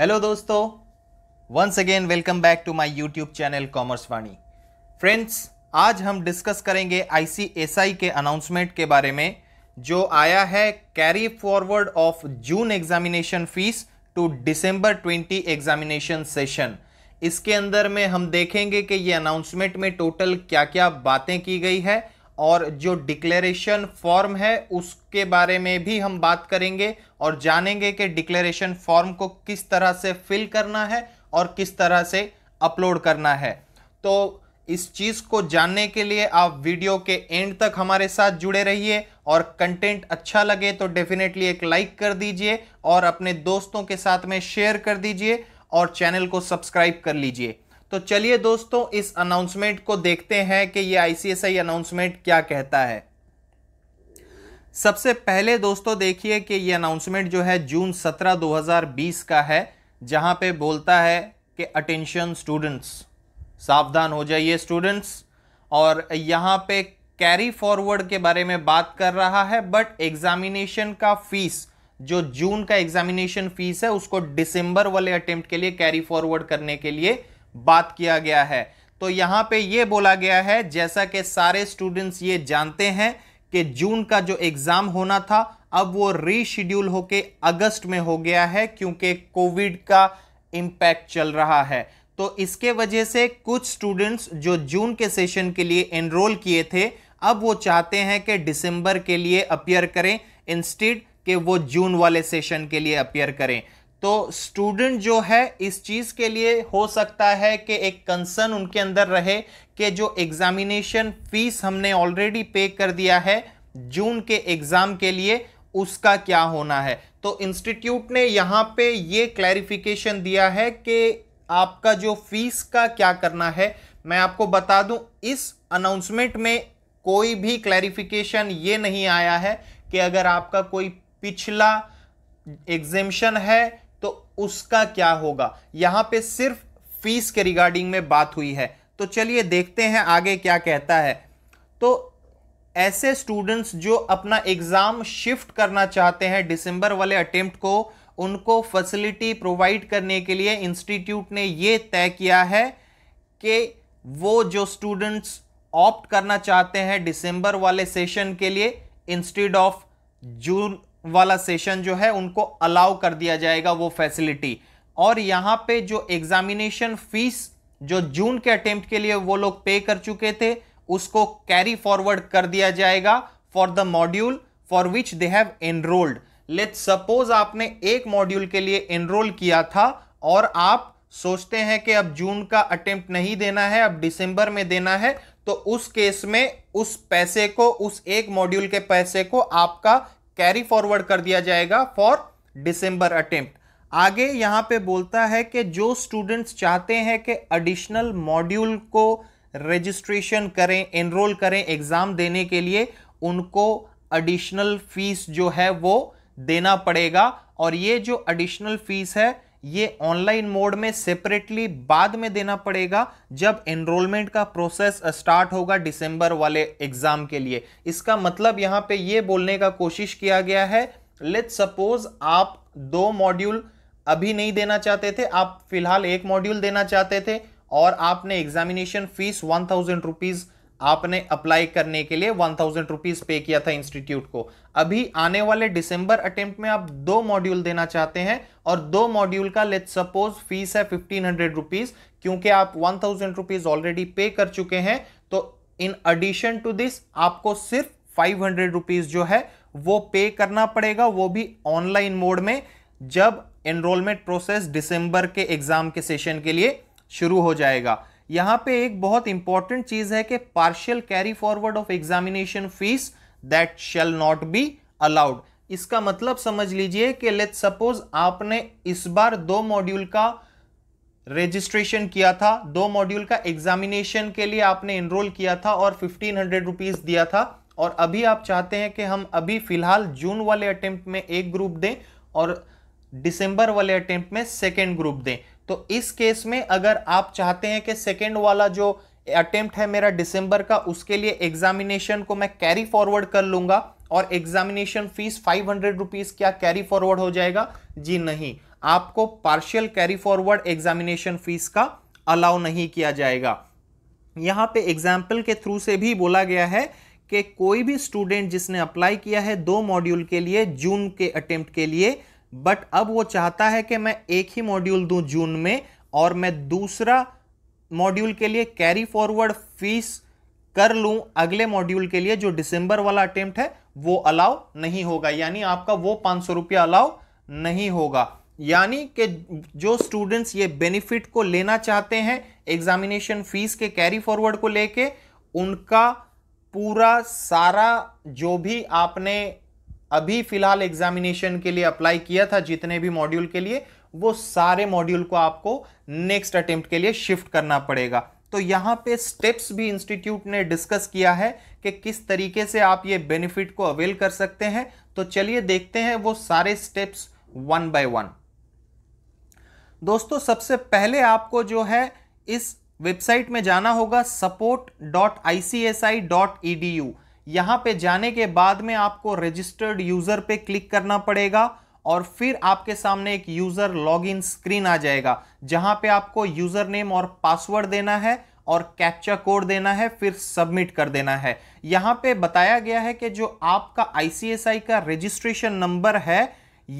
hello दोस्तों once again welcome back to my YouTube channel commerce Vani friends आज हम discuss करेंगे आईसीएसआई के अनाउंसमेंट के बारे में जो आया है carry forward of June examination fees to December 20 examination session इसके अंदर में हम देखेंगे कि ये अनाउंसमेंट में टोटल क्या क्या बातें की गई है और जो डिक्लेरेशन फॉर्म है उसके बारे में भी हम बात करेंगे और जानेंगे कि डिक्लेरेशन फॉर्म को किस तरह से फिल करना है और किस तरह से अपलोड करना है तो इस चीज़ को जानने के लिए आप वीडियो के एंड तक हमारे साथ जुड़े रहिए और कंटेंट अच्छा लगे तो डेफिनेटली एक लाइक कर दीजिए और अपने दोस्तों के साथ में शेयर कर दीजिए और चैनल को सब्सक्राइब कर लीजिए तो चलिए दोस्तों इस अनाउंसमेंट को देखते हैं कि ये आईसीएसआई अनाउंसमेंट क्या कहता है सबसे पहले दोस्तों देखिए कि ये अनाउंसमेंट जो है जून 17 2020 का है जहां पे बोलता है कि अटेंशन स्टूडेंट्स सावधान हो जाइए स्टूडेंट्स और यहां पे कैरी फॉरवर्ड के बारे में बात कर रहा है बट एग्जामिनेशन का फीस जो जून का एग्जामिनेशन फीस है उसको डिसंबर वाले अटेम्प्ट के लिए कैरी फॉरवर्ड करने के लिए बात किया गया है तो यहाँ पे ये बोला गया है जैसा कि सारे स्टूडेंट्स ये जानते हैं कि जून का जो एग्ज़ाम होना था अब वो रीशेड्यूल होके अगस्त में हो गया है क्योंकि कोविड का इम्पैक्ट चल रहा है तो इसके वजह से कुछ स्टूडेंट्स जो जून के सेशन के लिए एनरोल किए थे अब वो चाहते हैं कि दिसंबर के लिए अपियर करें इंस्टेड के वो जून वाले सेशन के लिए अपियर करें तो स्टूडेंट जो है इस चीज़ के लिए हो सकता है कि एक कंसर्न उनके अंदर रहे कि जो एग्ज़ामिनेशन फीस हमने ऑलरेडी पे कर दिया है जून के एग्ज़ाम के लिए उसका क्या होना है तो इंस्टीट्यूट ने यहाँ पे ये क्लैरिफिकेशन दिया है कि आपका जो फीस का क्या करना है मैं आपको बता दूं इस अनाउंसमेंट में कोई भी क्लैरिफिकेशन ये नहीं आया है कि अगर आपका कोई पिछला एग्जेम्शन है तो उसका क्या होगा यहां पे सिर्फ फीस के रिगार्डिंग में बात हुई है तो चलिए देखते हैं आगे क्या कहता है तो ऐसे स्टूडेंट्स जो अपना एग्ज़ाम शिफ्ट करना चाहते हैं दिसंबर वाले अटेम्प्ट को उनको फैसिलिटी प्रोवाइड करने के लिए इंस्टीट्यूट ने ये तय किया है कि वो जो स्टूडेंट्स ऑप्ट करना चाहते हैं दिसंबर वाले सेशन के लिए इंस्टेड ऑफ जून वाला सेशन जो है उनको अलाउ कर दिया जाएगा वो फैसिलिटी और यहाँ पे जो एग्जामिनेशन फीस जो जून के अटेम्प्ट के लिए वो लोग पे कर चुके थे उसको कैरी फॉरवर्ड कर दिया जाएगा for the module for which they have enrolled let suppose आपने एक मॉड्यूल के लिए एनरोल किया था और आप सोचते हैं कि अब जून का अटेम्प्ट नहीं देना है अब दिसंबर में देना है तो उस केस में उस पैसे को उस एक मॉड्यूल के पैसे को आपका कैरी फॉरवर्ड कर दिया जाएगा फॉर डिसम्बर अटेम्प्ट आगे यहाँ पे बोलता है कि जो स्टूडेंट्स चाहते हैं कि एडिशनल मॉड्यूल को रजिस्ट्रेशन करें एनरोल करें एग्ज़ाम देने के लिए उनको एडिशनल फीस जो है वो देना पड़ेगा और ये जो एडिशनल फीस है ये ऑनलाइन मोड में सेपरेटली बाद में देना पड़ेगा जब एनरोलमेंट का प्रोसेस स्टार्ट होगा दिसंबर वाले एग्जाम के लिए इसका मतलब यहां पे ये बोलने का कोशिश किया गया है लेट सपोज आप दो मॉड्यूल अभी नहीं देना चाहते थे आप फिलहाल एक मॉड्यूल देना चाहते थे और आपने examination fees one thousand rupees आपने अप्लाई करने के लिए वन थाउजेंड रुपीज पे किया था इंस्टीट्यूट को अभी आने वाले दिसंबर अटेम्प्ट में आप दो मॉड्यूल देना चाहते हैं और दो मॉड्यूल का लेट सपोज फीस है फिफ्टीन हंड्रेड रुपीज क्योंकि आप वन थाउजेंड रुपीज ऑलरेडी पे कर चुके हैं तो इन एडिशन टू दिस आपको सिर्फ फाइव हंड्रेड रुपीज जो है वो पे करना पड़ेगा वो भी ऑनलाइन मोड में जब एनरोलमेंट प्रोसेस दिसंबर के एग्जाम के सेशन के लिए शुरू हो जाएगा यहां पे एक बहुत इंपॉर्टेंट चीज है कि partial carry forward of examination fees that shall not be allowed इसका मतलब समझ लीजिए कि लेट सपोज आपने इस बार दो मॉड्यूल का रजिस्ट्रेशन किया था दो मॉड्यूल का एग्जामिनेशन के लिए आपने इनरोल किया था और फिफ्टीन हंड्रेड रुपीज दिया था और अभी आप चाहते हैं कि हम अभी फिलहाल जून वाले अटेम्प्ट में एक ग्रुप दें और दिसंबर वाले अटेम्प्ट में सेकेंड ग्रुप दें तो इस केस में अगर आप चाहते हैं कि सेकेंड वाला जो अटेम्प्ट है मेरा दिसंबर का उसके लिए एग्जामिनेशन को मैं कैरी फॉरवर्ड कर लूंगा और examination fees five hundred rupees क्या कैरी फॉरवर्ड हो जाएगा जी नहीं आपको partial carry forward examination fees का अलाउ नहीं किया जाएगा यहां पे एग्जाम्पल के थ्रू से भी बोला गया है कि कोई भी स्टूडेंट जिसने अप्लाई किया है दो मॉड्यूल के लिए जून के अटेम्प्ट के लिए बट अब वो चाहता है कि मैं एक ही मॉड्यूल दूं जून में और मैं दूसरा मॉड्यूल के लिए कैरी फॉरवर्ड फीस कर लूं अगले मॉड्यूल के लिए जो दिसंबर वाला अटेम्प्ट है वो अलाउ नहीं होगा यानी आपका वो पाँच सौ रुपया अलाउ नहीं होगा यानी कि जो स्टूडेंट्स ये बेनिफिट को लेना चाहते हैं एग्जामिनेशन फीस के कैरी फॉरवर्ड को लेके उनका पूरा सारा जो भी आपने अभी फिलहाल एग्जामिनेशन के लिए अप्लाई किया था जितने भी मॉड्यूल के लिए वो सारे मॉड्यूल को आपको नेक्स्ट अटेम्प्ट के लिए शिफ्ट करना पड़ेगा तो यहाँ पे स्टेप्स भी इंस्टीट्यूट ने डिस्कस किया है कि किस तरीके से आप ये बेनिफिट को अवेल कर सकते हैं तो चलिए देखते हैं वो सारे स्टेप्स वन बाय वन दोस्तों सबसे पहले आपको जो है इस वेबसाइट में जाना होगा support.icsai.edu यहाँ पे जाने के बाद में आपको रजिस्टर्ड यूज़र पे क्लिक करना पड़ेगा और फिर आपके सामने एक यूज़र लॉगिन स्क्रीन आ जाएगा जहाँ पे आपको यूज़र नेम और पासवर्ड देना है और कैप्चा कोड देना है फिर सबमिट कर देना है यहाँ पे बताया गया है कि जो आपका आईसीएसआई का रजिस्ट्रेशन नंबर है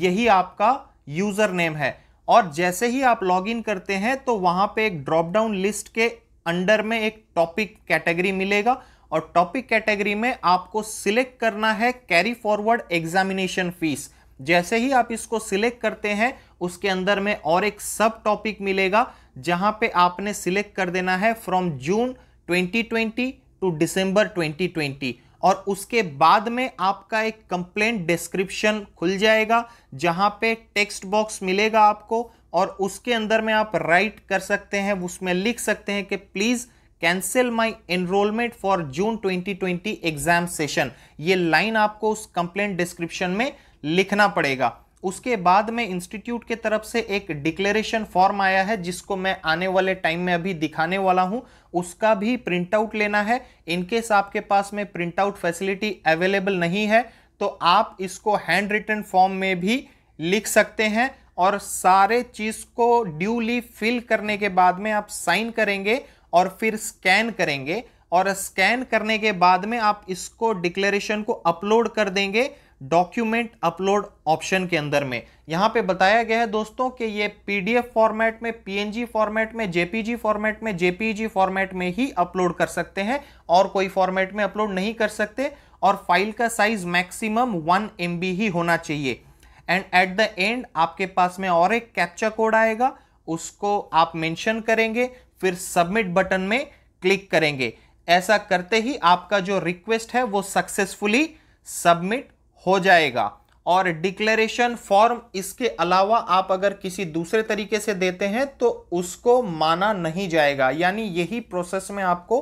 यही आपका यूज़र नेम है और जैसे ही आप लॉगिन करते हैं तो वहाँ पे एक ड्रॉप डाउन लिस्ट के अंडर में एक टॉपिक कैटेगरी मिलेगा और टॉपिक कैटेगरी में आपको सिलेक्ट करना है कैरी फॉरवर्ड एग्जामिनेशन फीस जैसे ही आप इसको सिलेक्ट करते हैं उसके अंदर में और एक सब टॉपिक मिलेगा जहां पे आपने सिलेक्ट कर देना है फ्रॉम जून 2020 टू दिसंबर 2020 और उसके बाद में आपका एक कंप्लेंट डिस्क्रिप्शन खुल जाएगा जहां पे टेक्स्ट बॉक्स मिलेगा आपको और उसके अंदर में आप राइट कर सकते हैं उसमें लिख सकते हैं कि please cancel my enrolment for June 2020 exam session ये लाइन आपको उस कंप्लेंट डिस्क्रिप्शन में लिखना पड़ेगा उसके बाद में इंस्टीट्यूट के तरफ से एक डिक्लेरेशन फॉर्म आया है जिसको मैं आने वाले टाइम में अभी दिखाने वाला हूं उसका भी प्रिंट आउट लेना है इनकेस आपके पास में प्रिंट आउट फैसिलिटी अवेलेबल नहीं है तो आप इसको हैंड रिटर्न फॉर्म में भी लिख सकते हैं और सारे चीज़ को ड्यूली फिल करने के बाद में आप साइन करेंगे और फिर स्कैन करेंगे और स्कैन करने के बाद में आप इसको डिक्लेरेशन को अपलोड कर देंगे डॉक्यूमेंट अपलोड ऑप्शन के अंदर में यहाँ पे बताया गया है दोस्तों कि ये पीडीएफ फॉर्मेट में पीएनजी फॉर्मेट में जेपीजी फॉर्मेट में जेपीजी फॉर्मेट e में ही अपलोड कर सकते हैं और कोई फॉर्मेट में अपलोड नहीं कर सकते और फाइल का साइज मैक्सिमम वन एम ही होना चाहिए एंड एट द एंड आपके पास में और एक कैप्चा कोड आएगा उसको आप मेंशन करेंगे फिर सबमिट बटन में क्लिक करेंगे ऐसा करते ही आपका जो रिक्वेस्ट है वो सक्सेसफुली सबमिट हो जाएगा और डिक्लेरेशन फॉर्म इसके अलावा आप अगर किसी दूसरे तरीके से देते हैं तो उसको माना नहीं जाएगा यानी यही प्रोसेस में आपको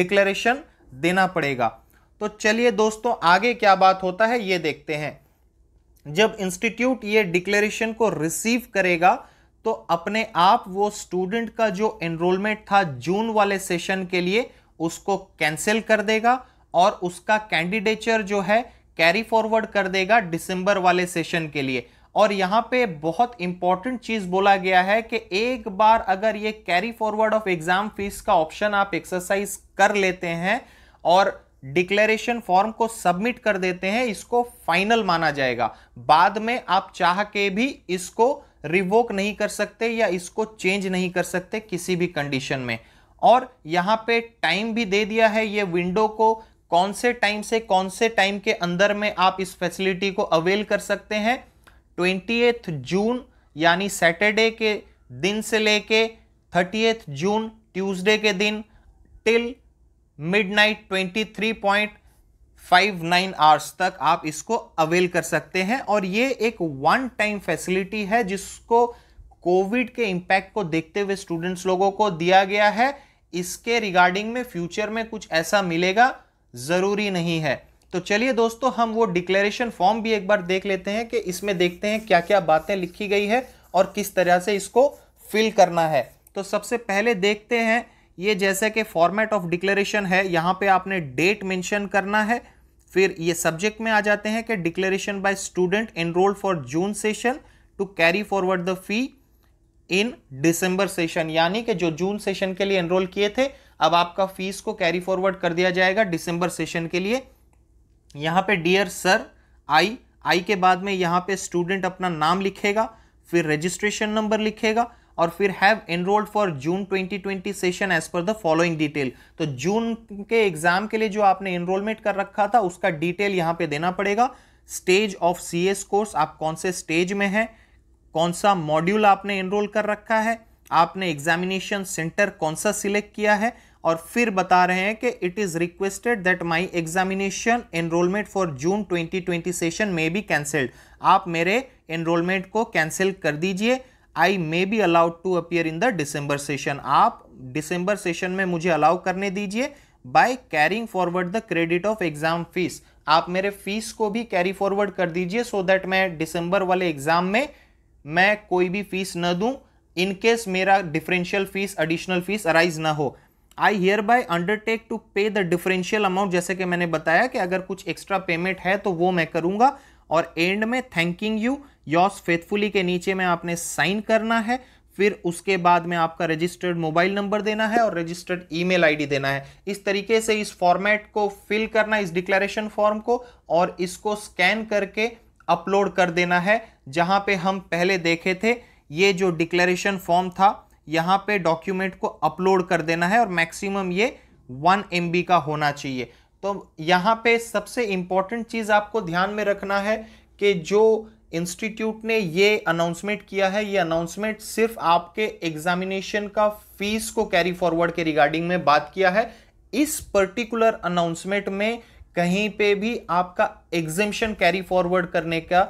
डिक्लेरेशन देना पड़ेगा तो चलिए दोस्तों आगे क्या बात होता है ये देखते हैं जब इंस्टीट्यूट ये डिक्लेरेशन को रिसीव करेगा तो अपने आप वो स्टूडेंट का जो एनरोलमेंट था जून वाले सेशन के लिए उसको कैंसिल कर देगा और उसका कैंडिडेचर जो है कैरी फॉरवर्ड कर देगा दिसंबर वाले सेशन के लिए और यहाँ पे बहुत इंपॉर्टेंट चीज़ बोला गया है कि एक बार अगर ये carry forward of exam fees का ऑप्शन आप एक्सरसाइज कर लेते हैं और डिक्लेरेशन फॉर्म को सबमिट कर देते हैं इसको फाइनल माना जाएगा बाद में आप चाह के भी इसको रिवोक नहीं कर सकते या इसको चेंज नहीं कर सकते किसी भी कंडीशन में और यहाँ पे टाइम भी दे दिया है ये विंडो को कौन से टाइम से कौन से टाइम के अंदर में आप इस फैसिलिटी को अवेल कर सकते हैं ट्वेंटी जून यानी सैटरडे के दिन से लेके थर्टी जून ट्यूसडे के दिन till midnight twenty three point five nine hours तक आप इसको अवेल कर सकते हैं और ये एक वन टाइम फैसिलिटी है जिसको कोविड के इम्पैक्ट को देखते हुए स्टूडेंट्स लोगों को दिया गया है इसके रिगार्डिंग में फ्यूचर में कुछ ऐसा मिलेगा ज़रूरी नहीं है तो चलिए दोस्तों हम वो डिक्लेरेशन फॉर्म भी एक बार देख लेते हैं कि इसमें देखते हैं क्या क्या बातें लिखी गई है और किस तरह से इसको फिल करना है तो सबसे पहले देखते हैं ये जैसे कि फॉर्मेट ऑफ डिक्लेरेशन है यहाँ पे आपने डेट मेंशन करना है फिर ये सब्जेक्ट में आ जाते हैं कि declaration by student enrolled for June session to carry forward the fee in December session यानी कि जो जून सेशन के लिए एनरोल किए थे अब आपका फीस को कैरी फॉरवर्ड कर दिया जाएगा डिसंबर सेशन के लिए यहाँ पे डियर सर आई आई के बाद में यहाँ पे स्टूडेंट अपना नाम लिखेगा फिर रजिस्ट्रेशन नंबर लिखेगा और फिर have enrolled for June 2020 session as per the following detail तो जून के एग्जाम के लिए जो आपने एनरोलमेंट कर रखा था उसका डिटेल यहाँ पे देना पड़ेगा stage of C S course आप कौन से स्टेज में हैं कौन सा मॉड्यूल आपने एनरोल कर रखा है आपने एग्जामिनेशन सेंटर कौन सा सिलेक्ट किया है और फिर बता रहे हैं कि it is requested that my examination enrolment for June 2020 session may be cancelled आप मेरे एनरोलमेंट को कैंसिल कर दीजिए I may be allowed to appear in the December session आप डिसम्बर सेशन में मुझे अलाउ करने दीजिए by carrying forward the credit of exam fees आप मेरे फीस को भी कैरी फॉरवर्ड कर दीजिए सो दैट मैं डिसम्बर वाले एग्जाम में मैं कोई भी फीस न दूं इन केस मेरा differential fees additional fees arise ना हो I hereby undertake to pay the differential amount जैसे कि मैंने बताया कि अगर कुछ एक्स्ट्रा पेमेंट है तो वो मैं करूंगा और एंड में थैंकिंग यू योर्स फेथफुली के नीचे में आपने साइन करना है फिर उसके बाद में आपका रजिस्टर्ड मोबाइल नंबर देना है और रजिस्टर्ड ईमेल आईडी देना है इस तरीके से इस फॉर्मेट को फिल करना इस डिक्लेरेशन फॉर्म को और इसको स्कैन करके अपलोड कर देना है जहां पे हम पहले देखे थे ये जो डिक्लेरेशन फॉर्म था यहाँ पे डॉक्यूमेंट को अपलोड कर देना है और मैक्सिमम ये वन एम का होना चाहिए तो यहाँ पे सबसे इम्पॉर्टेंट चीज़ आपको ध्यान में रखना है कि जो इंस्टीट्यूट ने ये अनाउंसमेंट किया है ये अनाउंसमेंट सिर्फ आपके एग्जामिनेशन का फीस को कैरी फॉरवर्ड के रिगार्डिंग में बात किया है इस पर्टिकुलर अनाउंसमेंट में कहीं पे भी आपका एग्जिम्शन कैरी फॉरवर्ड करने का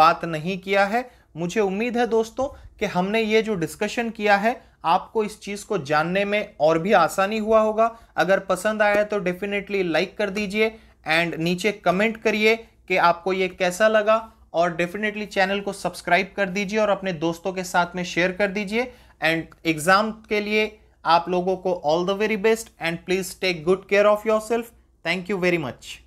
बात नहीं किया है मुझे उम्मीद है दोस्तों कि हमने ये जो डिस्कशन किया है आपको इस चीज़ को जानने में और भी आसानी हुआ होगा अगर पसंद आया तो डेफिनेटली लाइक कर दीजिए एंड नीचे कमेंट करिए कि आपको ये कैसा लगा और डेफिनेटली चैनल को सब्सक्राइब कर दीजिए और अपने दोस्तों के साथ में शेयर कर दीजिए एंड एग्ज़ाम के लिए आप लोगों को all the very best and please take good care of yourself thank you very much